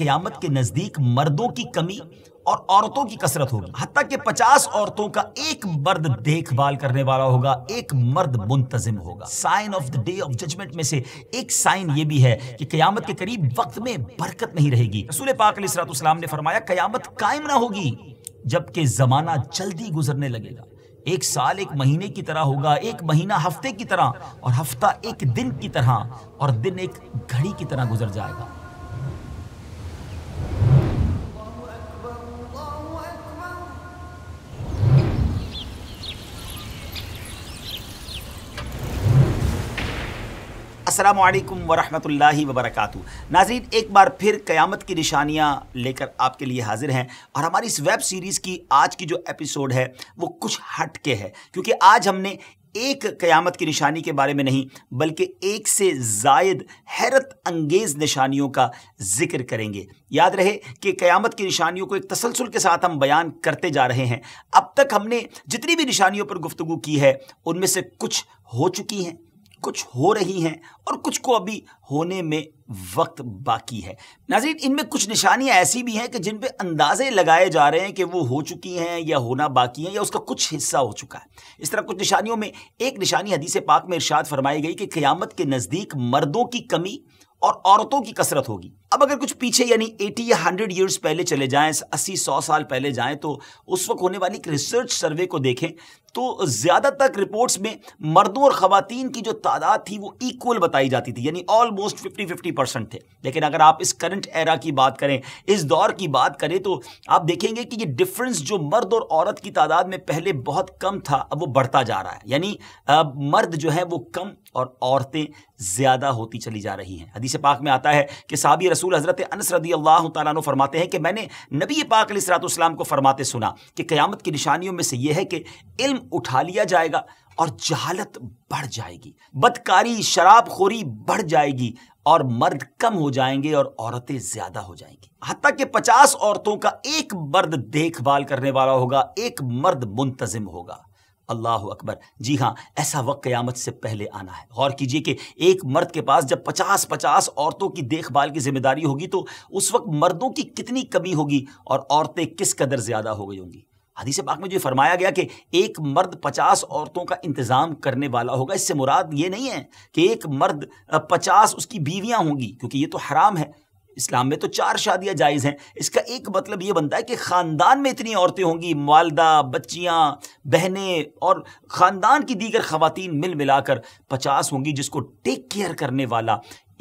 क्यामत के नज़दीक मर्दों की कमी और औरतों की कसरत होगी हती कि पचास औरतों का एक मर्द देखभाल करने वाला होगा एक मर्द मुंतजिम होगा sign of the day of judgment में से एक साइन ये भी है कि कयामत के करीब वक्त में बरकत नहीं रहेगी रसूल पाक सलाम ने फरमाया कयामत कायम ना होगी जबकि जमाना जल्दी गुजरने लगेगा एक साल एक महीने की तरह होगा एक महीना हफ्ते की तरह और हफ्ता एक दिन की तरह और दिन एक घड़ी की तरह गुजर जाएगा असलकम वरहमल वबरक नाजीन एक बार फिर क़यामत की निशानियाँ लेकर आपके लिए हाजिर हैं और हमारी इस वेब सीरीज़ की आज की जो एपिसोड है वो कुछ हट के है क्योंकि आज हमने एक क़यामत की निशानी के बारे में नहीं बल्कि एक से जायद हैरत अंगेज़ निशानियों का जिक्र करेंगे याद रहे कि क़यामत की निशानियों को एक तसलसल के साथ हम बयान करते जा रहे हैं अब तक हमने जितनी भी निशानियों पर गुफ्तु की है उनमें से कुछ हो चुकी हैं कुछ हो रही हैं और कुछ को अभी होने में वक्त बाकी है नाजीन इनमें कुछ निशानियां ऐसी भी हैं कि जिन पे अंदाजे लगाए जा रहे हैं कि वो हो चुकी हैं या होना बाकी है या उसका कुछ हिस्सा हो चुका है इस तरह कुछ निशानियों में एक निशानी हदीस पाक में इर्शाद फरमाई गई कि क़यामत के नज़दीक मर्दों की कमी और औरतों की कसरत होगी अब अगर कुछ पीछे यानी 80 या 100 ईयर्स पहले चले जाएं 80 100 साल पहले जाएं तो उस वक्त होने वाली एक रिसर्च सर्वे को देखें तो ज़्यादातर रिपोर्ट्स में मर्दों और ख़वातीन की जो तादाद थी वो इक्वल बताई जाती थी यानी ऑलमोस्ट 50 50 परसेंट थे लेकिन अगर आप इस करंट एरा की बात करें इस दौर की बात करें तो आप देखेंगे कि ये डिफरेंस जो मर्द और औरत की तादाद में पहले बहुत कम था अब वो बढ़ता जा रहा है यानी अब मर्द जो है वो कम और औरतें ज़्यादा होती चली जा रही हैं हदीस पाक में आता है कि साबिर रसूल हज़रत अनस रदी अल्लाह तु फरमाते हैं कि मैंने नबी पाक सलाम को फरमाते सुना कि क़्यामत की निशानियों में से यह है कि इल्म उठा लिया जाएगा और जहालत बढ़ जाएगी बदकारी शराबखोरी बढ़ जाएगी और मर्द कम हो जाएंगे और औरतें ज्यादा हो जाएंगी हती कि पचास औरतों का एक मर्द देखभाल करने वाला होगा एक मर्द मुंतजिम होगा अल्लाह अकबर जी हाँ ऐसा वक्त क़यामत से पहले आना है गौर कीजिए कि एक मर्द के पास जब पचास पचास औरतों की देखभाल की जिम्मेदारी होगी तो उस वक्त मर्दों की कितनी कमी होगी और औरतें किस कदर ज़्यादा हो गई होंगी हदीस पाक में जो फरमाया गया कि एक मर्द पचास औरतों का इंतज़ाम करने वाला होगा इससे मुराद ये नहीं है कि एक मर्द पचास उसकी बीवियाँ होंगी क्योंकि ये तो हराम है इस्लाम में तो चार शादियां जायज़ हैं इसका एक मतलब ये बनता है कि ख़ानदान में इतनी औरतें होंगी वालदा बच्चियाँ बहनें और ख़ानदान की दीगर खवतिन मिल मिलाकर पचास होंगी जिसको टेक केयर करने वाला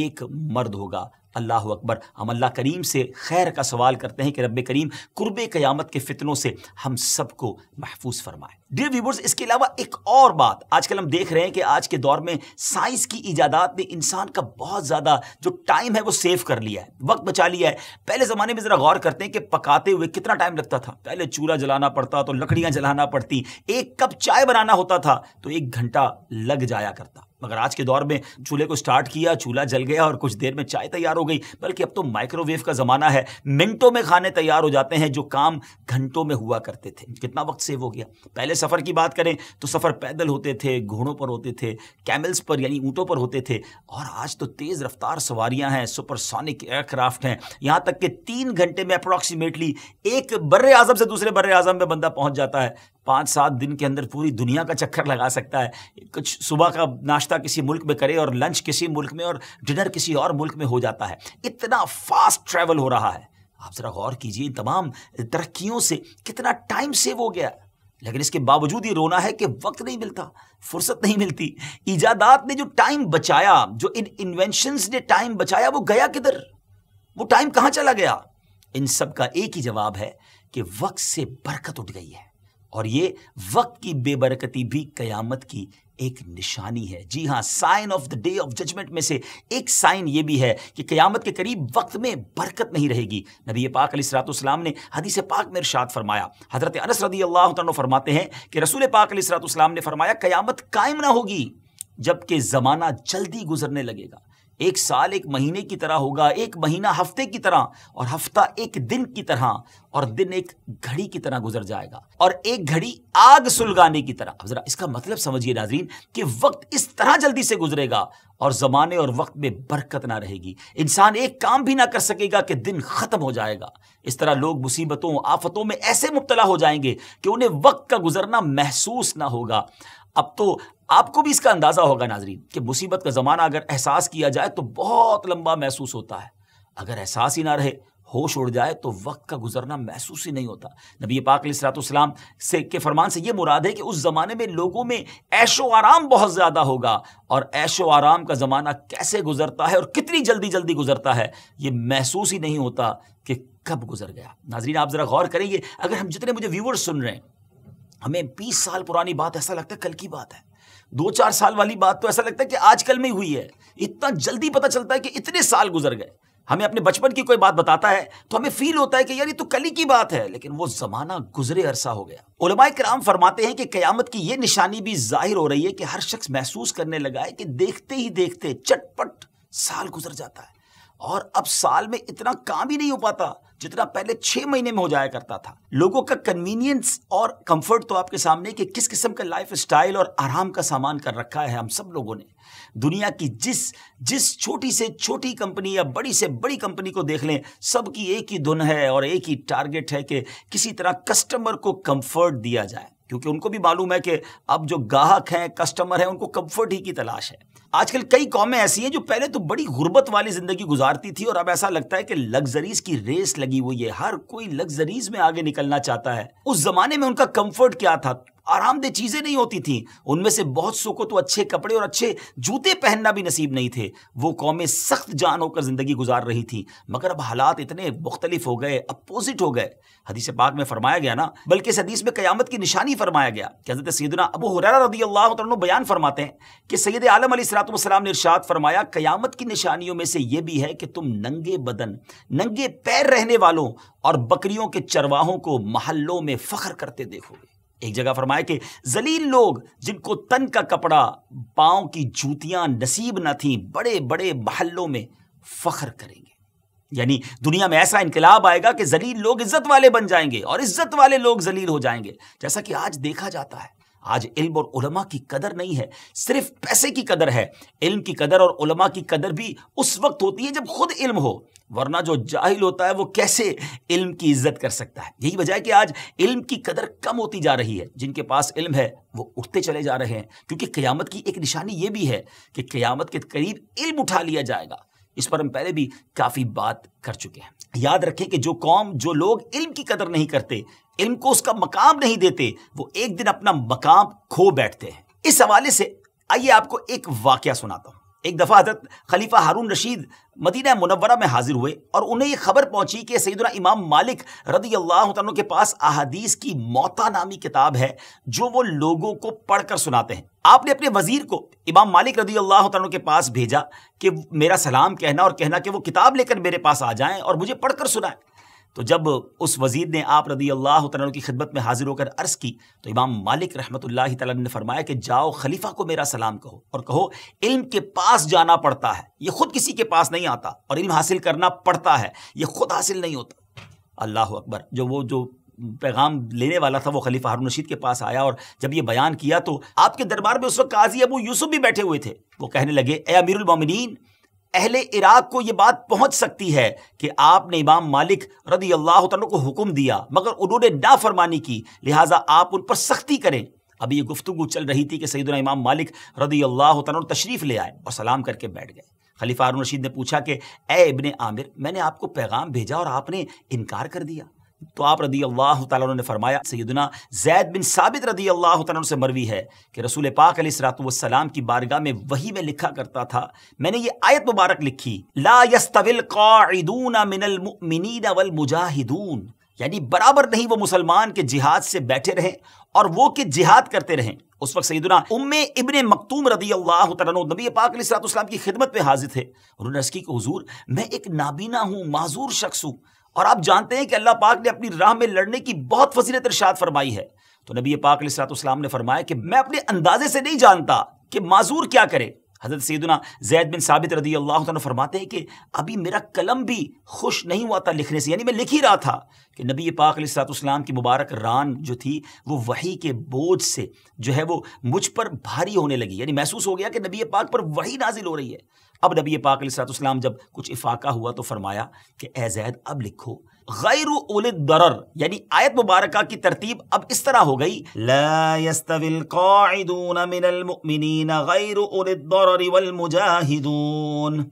एक मर्द होगा अल्लाह अकबर हम अल्लाह करीम से खैर का सवाल करते हैं कि रब करीम कुर्ब क़यामत के फ़ितनों से हम सबको महफूज फरमाए डियर व्यूवर्स इसके अलावा एक और बात आजकल हम देख रहे हैं कि आज के दौर में साइंस की इजादात ने इंसान का बहुत ज़्यादा जो टाइम है वो सेव कर लिया है वक्त बचा लिया है पहले ज़माने में ज़रा गौर करते हैं कि पकाते हुए कितना टाइम लगता था पहले चूल्हा जलाना पड़ता तो लकड़ियाँ जलाना पड़ती एक कप चाय बनाना होता था तो एक घंटा लग जाया करता मगर आज के दौर में चूल्हे को स्टार्ट किया चूल्हा जल गया और कुछ देर में चाय तैयार हो गई बल्कि अब तो माइक्रोवेव का ज़माना है मिनटों में खाने तैयार हो जाते हैं जो काम घंटों में हुआ करते थे कितना वक्त सेव हो गया पहले सफ़र की बात करें तो सफ़र पैदल होते थे घोड़ों पर होते थे कैमल्स पर यानी ऊँटों पर होते थे और आज तो तेज़ रफ्तार सवारियाँ हैं सुपरसोनिक एयरक्राफ्ट हैं यहाँ तक कि तीन घंटे में अप्रॉक्सीमेटली एक बर अज़म से दूसरे बर अज़म में बंदा पहुँच जाता है पाँच सात दिन के अंदर पूरी दुनिया का चक्कर लगा सकता है कुछ सुबह का नाश्ता किसी मुल्क में करे और लंच किसी मुल्क में और डिनर किसी और मुल्क में हो जाता है इतना फास्ट ट्रैवल हो रहा है आप ज़रा गौर कीजिए तमाम तरक्कियों से कितना टाइम सेव हो गया लेकिन इसके बावजूद ये रोना है कि वक्त नहीं मिलता फुर्सत नहीं मिलती ईजादात ने जो टाइम बचाया जो इन इन्वेंशन ने टाइम बचाया वो गया किधर वो टाइम कहाँ चला गया इन सब का एक ही जवाब है कि वक्त से बरकत उठ गई है और ये वक्त की बेबरकती भी कयामत की एक निशानी है जी हाँ sign of the day of judgment में से एक साइन ये भी है कि कयामत के करीब वक्त में बरकत नहीं रहेगी नबी पाक सलाम ने हदीस पाक में इर्शाद फरमाया हजरत अनस रदी अल्लाह फरमाते हैं कि रसूल पाक सलाम ने फरमाया कयामत कायम ना होगी जबकि ज़माना जल्दी गुजरने लगेगा एक साल एक महीने की तरह होगा एक महीना हफ्ते की तरह और हफ्ता एक दिन की तरह और दिन एक घड़ी की तरह गुजर जाएगा और एक घड़ी आग सुलगाने की तरह जरा इसका मतलब समझिए नाजरीन कि वक्त इस तरह जल्दी से गुजरेगा और जमाने और वक्त में बरकत ना रहेगी इंसान एक काम भी ना कर सकेगा कि दिन खत्म हो जाएगा इस तरह लोग मुसीबतों आफतों में ऐसे मुबतला हो जाएंगे कि उन्हें वक्त का गुजरना महसूस ना होगा अब तो आपको भी इसका अंदाज़ा होगा नाजरीन कि मुसीबत का ज़माना अगर एहसास किया जाए तो बहुत लंबा महसूस होता है अगर एहसास ही ना रहे होश उड़ जाए तो वक्त का गुजरना महसूस ही नहीं होता नबी पाक सलाम से के फरमान से ये मुराद है कि उस ज़माने में लोगों में ऐशो आराम बहुत ज़्यादा होगा और ऐशो आराम का ज़माना कैसे गुजरता है और कितनी जल्दी जल्दी गुजरता है ये महसूस ही नहीं होता कि कब गुजर गया नाजरीन आप ज़रा गौर करेंगे अगर हम जितने मुझे व्यूवर्स सुन रहे हैं हमें बीस साल पुरानी बात ऐसा लगता है कल की बात है दो चार साल वाली बात तो ऐसा लगता है कि आजकल में हुई है इतना जल्दी पता चलता है कि इतने साल गुजर गए हमें अपने बचपन की कोई बात बताता है तो हमें फील होता है कि यार ये तो कल ही की बात है लेकिन वो जमाना गुजरे अरसा हो गया उलमाए कराम फरमाते हैं कि कयामत की ये निशानी भी जाहिर हो रही है कि हर शख्स महसूस करने लगा है कि देखते ही देखते चटपट साल गुजर जाता है और अब साल में इतना काम ही नहीं हो पाता जितना पहले छह महीने में हो जाया करता था लोगों का कन्वीनियंस और कंफर्ट तो आपके सामने कि किस किस्म का लाइफ स्टाइल और आराम का सामान कर रखा है हम सब लोगों ने दुनिया की जिस जिस छोटी से छोटी कंपनी या बड़ी से बड़ी कंपनी को देख लें सबकी एक ही धुन है और एक ही टारगेट है कि किसी तरह कस्टमर को कंफर्ट दिया जाए क्योंकि उनको भी मालूम है कि अब जो ग्राहक हैं कस्टमर हैं उनको कंफर्ट ही की तलाश है आजकल कई कौमें ऐसी हैं जो पहले तो बड़ी गुर्बत वाली ज़िंदगी गुजारती थी और अब ऐसा लगता है कि लग्जरीज की रेस लगी हुई है हर कोई लग्जरीज में आगे निकलना चाहता है उस जमाने में उनका कंफर्ट क्या था आरामदेह चीज़ें नहीं होती थी उनमें से बहुत सो को तो अच्छे कपड़े और अच्छे जूते पहनना भी नसीब नहीं थे वो कौमें सख्त जान होकर ज़िंदगी गुजार रही थी मगर अब हालात इतने मुख्तलिफ हो गए अपोजिट हो गए हदीस पाक में फरमाया गया ना बल्कि इस हदीस में क़्यामत की निशानी फरमाया गया कि हज़रत सैदना अब रदी अल्लाह बयान फरमाते हैं कि सैद आलम सलाम ने इरशाद फरमाया क़्यामत की निशानियों में से यह भी है कि तुम नंगे बदन नंगे पैर रहने वालों और बकरियों के चरवाहों को महल्लों में फख्र करते देखोगे एक जगह फरमाया कि जलील लोग जिनको तन का कपड़ा पाँव की जूतियां नसीब न थी बड़े बड़े महलों में फख्र करेंगे यानी दुनिया में ऐसा इनकलाब आएगा कि जलील लोग इज्जत वाले बन जाएंगे और इज्जत वाले लोग जलील हो जाएंगे जैसा कि आज देखा जाता है आज इल्म और उलमा की कदर नहीं है सिर्फ पैसे की कदर है इल्म की कदर और उलमा की कदर भी उस वक्त होती है जब खुद इल्म हो वरना जो जाहिल होता है वो कैसे इल्म की इज्जत कर सकता है यही वजह है कि आज इल्म की कदर कम होती जा रही है जिनके पास इल्म है वो उठते चले जा रहे हैं क्योंकि क़यामत की एक निशानी ये भी है कि क़यामत के करीब इल्म उठा लिया जाएगा इस पर हम पहले भी काफ़ी बात कर चुके हैं याद रखें कि जो कौम जो लोग इल्म की कदर नहीं करते इल्म को उसका मकाम नहीं देते वो एक दिन अपना मकाम खो बैठते हैं इस हवाले से आइए आपको एक वाक्य सुनाता हूँ एक दफ़ा हजरत खलीफा हारून रशीद मदीना मुनवरा में हाजिर हुए और उन्हें यह खबर पहुंची कि सैदना इमाम मालिक रदी अल्लाह के पास अहदीस की मौता नामी किताब है जो वो लोगों को पढ़कर सुनाते हैं आपने अपने वजीर को इमाम मालिक रदी अल्लाह के पास भेजा कि मेरा सलाम कहना और कहना कि वो किताब लेकर मेरे पास आ जाए और मुझे पढ़कर सुनाएं तो जब उस वजीर ने आप रदी अल्लाह तन की खिदमत में हाजिर होकर अर्ज़ की तो इमाम मालिक रहमत तला ने फरमाया कि जाओ खलीफा को मेरा सलाम कहो और कहो इल्म के पास जाना पड़ता है ये खुद किसी के पास नहीं आता और इल्म हासिल करना पड़ता है ये खुद हासिल नहीं होता अल्लाह अकबर जो वो जो पैगाम लेने वाला था वो खलीफा हारून रशीद के पास आया और जब ये बयान किया तो आपके दरबार में उस वक्त काजी अबू यूसुफ भी बैठे हुए थे वो कहने लगे ए अमीरमिन अहल इराक को ये बात पहुंच सकती है कि आपने इमाम मालिक रदी अल्लाह को हुक्म दिया मगर उन्होंने नाफरमानी की लिहाजा आप उन पर सख्ती करें अभी यह गुफ्तु चल रही थी कि सईदना इमाम मालिक रदी अल्लाह तशरीफ़ ले आए और सलाम करके बैठ गए खलीफा हारून रशीद ने पूछा कि ए इबन आमिर मैंने आपको पैगाम भेजा और आपने इनकार कर दिया तो आप रदी अल्लाह तु ने फरमाया सैदना जैद बिन साबित रदी अल्लाह तु से मरवी है कि रसूल पाक सलाम की बारगाह में वही में लिखा करता था मैंने ये आयत मुबारक लिखी ला यस्तविल मिनल मुमिनीन वल मुजाहिदून यानी बराबर नहीं वो मुसलमान के जिहाद से बैठे रहें और वो कि जिहाद करते रहें उस वक्त सईदना उम्म इबन मकतूम रदी अल्लाह नबी पाक सलाम की खिदमत में हाजिर थे उन्होंने अर्ज को हजूर मैं एक नाबीना हूँ माजूर शख्स हूँ और आप जानते हैं कि अल्लाह पाक ने अपनी राह में लड़ने की बहुत फसीलत इर्शाद फरमाई है तो नबी पाक सलाम ने फरमाया कि मैं अपने अंदाजे से नहीं जानता कि माजूर क्या करे हज़रत सैदना जैद बिन साबित रदी अल्लाह फरमाते हैं कि अभी मेरा कलम भी खुश नहीं हुआ था लिखने से यानी मैं लिख ही रहा था कि नबी पाक सलातम की मुबारक रान जो थी वो वही के बोझ से जो है वो मुझ पर भारी होने लगी यानी महसूस हो गया कि नबी पाक पर वही नाजिल हो रही है अब नबी पाक सलातम जब कुछ इफाका हुआ तो फरमाया कि ए जैद अब लिखो غیر اول الضرر یعنی يعني آیت مبارکہ کی ترتیب اب اس طرح ہو گئی لا يستوي القاعدون من المؤمنين غير اول الضرر والمجاهدون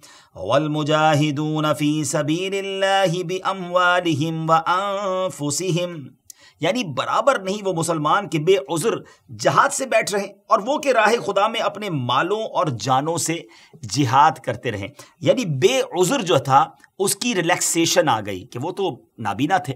والمجاهدون في سبيل الله باموالهم وانفسهم यानी बराबर नहीं वो मुसलमान के बेउज्र जहाज से बैठ रहे और वो के राह खुदा में अपने मालों और जानों से जिहाद करते रहें यानी बेउज्र जो था उसकी रिलैक्सेशन आ गई कि वो तो नाबीना थे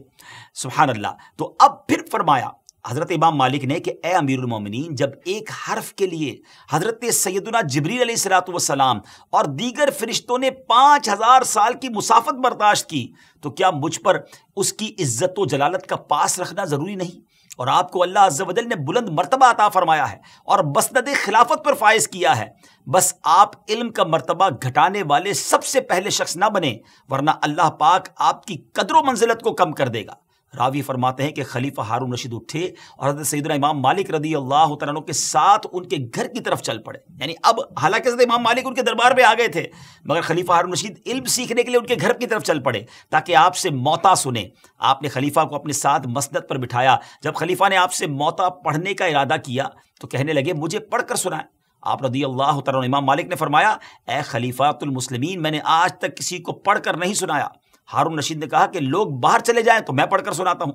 सुबहान तो अब फिर फरमाया हज़रत इमाम मालिक ने कि ए अमीरमिन जब एक हर्फ के लिए हज़रत सैदुना जबरी सलाम और दीगर फरिश्तों ने पाँच हज़ार साल की मुसाफत बर्दाश्त की तो क्या मुझ पर उसकी इज्जत व जलालत का पास रखना ज़रूरी नहीं और आपको अल्लाह अज्जल ने बुलंद मरतबा अता फरमाया है और बसनद खिलाफत पर फायज किया है बस आप इल्म का मरतबा घटाने वाले सबसे पहले शख्स ना बने वरना अल्लाह पाक आपकी कदर मंजिलत को कम कर देगा रावी फरमाते हैं कि खलीफा हारून रशीद उठे और हजरत सैदा इमाम मालिक रदी अल्लाह तन के साथ उनके घर की तरफ चल पड़े यानी अब हालांकि हजरत इमाम मालिक उनके दरबार में आ गए थे मगर खलीफा हारून रशीद इल्म सीखने के लिए उनके घर की तरफ चल पड़े ताकि आपसे मौता सुने आपने खलीफा को अपने साथ मसनत पर बिठाया जब खलीफा ने आपसे मौता पढ़ने का इरादा किया तो कहने लगे मुझे पढ़कर सुनाए आप रदी अल्लाह तमाम मालिक ने फरमाया ए खलीफातुल मैंने आज तक किसी को पढ़कर नहीं सुनाया हारून रशीद ने कहा कि लोग बाहर चले जाएं तो मैं पढ़कर सुनाता हूं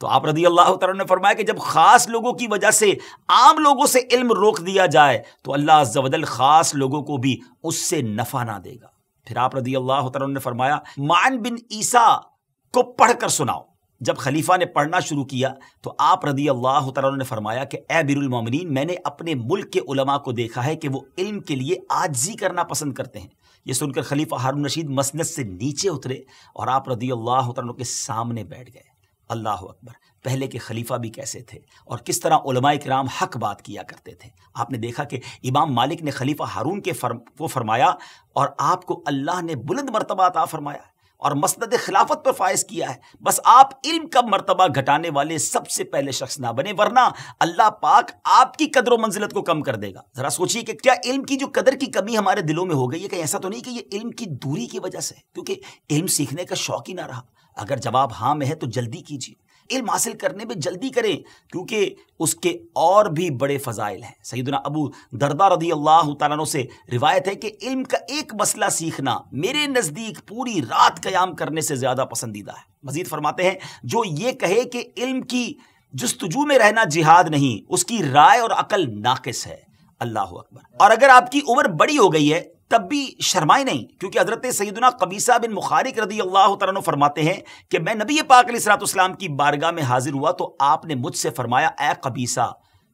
तो आप रदी अल्लाह ने फरमाया कि जब ख़ास लोगों की वजह से आम लोगों से इल्म रोक दिया जाए तो अल्लाह जबदल ख़ास लोगों को भी उससे नफ़ा ना देगा फिर आप रदी अल्लाह तला ने फरमाया मान बिन ईसा को पढ़कर सुनाओ जब खलीफा ने पढ़ना शुरू किया तो आप रदी अल्लाह तला ने फरमाया कि ए बिरमिन मैंने अपने मुल्क के उलमा को देखा है कि वो इल्म के लिए आजी करना पसंद करते हैं ये सुनकर खलीफा हारून रशीद मसनत से नीचे उतरे और आप रदी अल्लाह तुम के सामने बैठ गए अल्लाह अकबर पहले के खलीफा भी कैसे थे और किस तरह उलमा कराम हक बात किया करते थे आपने देखा कि इमाम मालिक ने खलीफा हारून के फर्म को फरमाया और आपको अल्लाह ने बुलंद मरतबा आ फरमाया और मसंद खिलाफत पर फायज किया है बस आप इल्म का मरतबा घटाने वाले सबसे पहले शख्स ना बने वरना अल्लाह पाक आपकी कदर मंजिलत को कम कर देगा जरा सोचिए कि क्या इल्म की जो कदर की कमी हमारे दिलों में हो गई है कहीं ऐसा तो नहीं कि ये इल्म की दूरी की वजह से क्योंकि इल्म सीखने का शौक ही ना रहा अगर जवाब हाँ में है तो जल्दी कीजिए इल्म हासिल करने में जल्दी करें क्योंकि उसके और भी बड़े फ़जाइल हैं सईदना अबू दरदा रदी अल्लाह तु से रिवायत है कि इल्म का एक मसला सीखना मेरे नज़दीक पूरी रात कयाम करने से ज़्यादा पसंदीदा है मजीद फरमाते हैं जो ये कहे कि इल्म की जस्तजू में रहना जिहाद नहीं उसकी राय और अकल नाकस है अल्लाह अकबर और अगर आपकी उम्र बड़ी हो गई है तब भी शर्माए नहीं क्योंकि हजरत सईदना कबीसा बिन मुखारिक रदी अल्लाह फरमाते हैं कि मैं नबी पाक सलातुस्लाम की बारगाह में हाजिर हुआ तो आपने मुझसे फरमाया ए कबीसा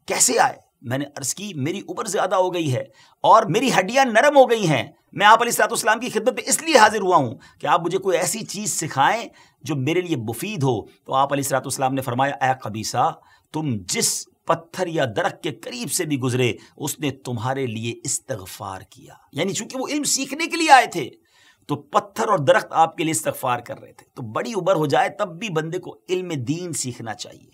कैसे आए मैंने अर्ज की मेरी उम्र ज्यादा हो गई है और मेरी हड्डियां नरम हो गई हैं मैं आप सलातुस्लाम की खिदमत इसलिए हाजिर हुआ हूं कि आप मुझे कोई ऐसी चीज़ सिखाएं जो मेरे लिए मुफीद हो तो आप सलातुस्लाम ने फरमाया ए कबीसा तुम जिस पत्थर या दरख के करीब से भी गुजरे उसने तुम्हारे लिए इस्तगफार किया यानी चूंकि वो इल्म सीखने के लिए आए थे तो पत्थर और दरख्त आपके लिए इस्तफार कर रहे थे तो बड़ी उम्र हो जाए तब भी बंदे को इल्म दीन सीखना चाहिए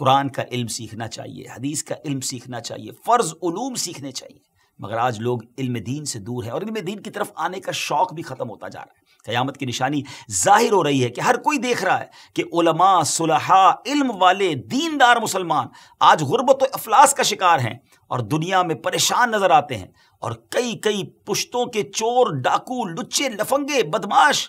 कुरान का इल्म सीखना चाहिए हदीस का इल्म सीखना चाहिए फ़र्ज़ उलूम सीखने चाहिए मगर आज लोग इल्म दीन से दूर हैं और इल्म दीन की तरफ आने का शौक भी ख़त्म होता जा रहा है क़यामत की निशानी जाहिर हो रही है कि हर कोई देख रहा है कि उलमा सुलहा इल्म वाले दीनदार मुसलमान आज गुरबत तो अफलास का शिकार हैं और दुनिया में परेशान नज़र आते हैं और कई कई पुश्तों के चोर डाकू लुच्चे लफंगे बदमाश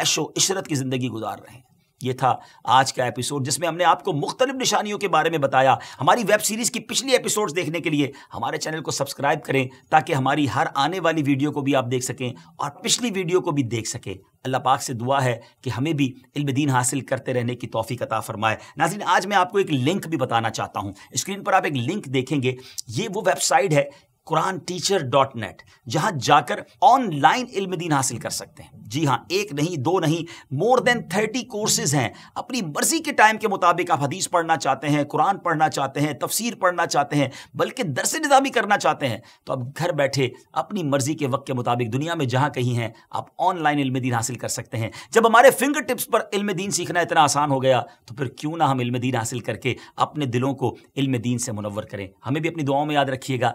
ऐशो इशरत की ज़िंदगी गुजार रहे हैं ये था आज का एपिसोड जिसमें हमने आपको मुख्तलिफ निशानियों के बारे में बताया हमारी वेब सीरीज़ की पिछली एपिसोड्स देखने के लिए हमारे चैनल को सब्सक्राइब करें ताकि हमारी हर आने वाली वीडियो को भी आप देख सकें और पिछली वीडियो को भी देख सकें अल्लाह पाक से दुआ है कि हमें भी इल्म दीन हासिल करते रहने की तोफ़ी अता फरमाए नाजिन आज मैं आपको एक लिंक भी बताना चाहता हूँ स्क्रीन पर आप एक लिंक देखेंगे ये वो वेबसाइट है कुरान टीचर डॉट नेट जहां जाकर ऑनलाइन इल्म दीन हासिल कर सकते हैं जी हाँ एक नहीं दो नहीं मोर देन थर्टी कोर्सेज हैं अपनी मर्जी के टाइम के मुताबिक आप हदीस पढ़ना चाहते हैं कुरान पढ़ना चाहते हैं तफसीर पढ़ना चाहते हैं बल्कि दरस निज़ामी करना चाहते हैं तो आप घर बैठे अपनी मर्जी के वक्त के मुताबिक दुनिया में जहाँ कहीं हैं आप ऑनलाइन इल्म दीन हासिल कर सकते हैं जब हमारे फिंगर टिप्स पर इल्म दीन सीखना इतना आसान हो गया तो फिर क्यों ना हम इल्म दीन हासिल करके अपने दिलों को इल्म दीन से मुनवर करें हमें भी अपनी दुआओं में याद रखिएगा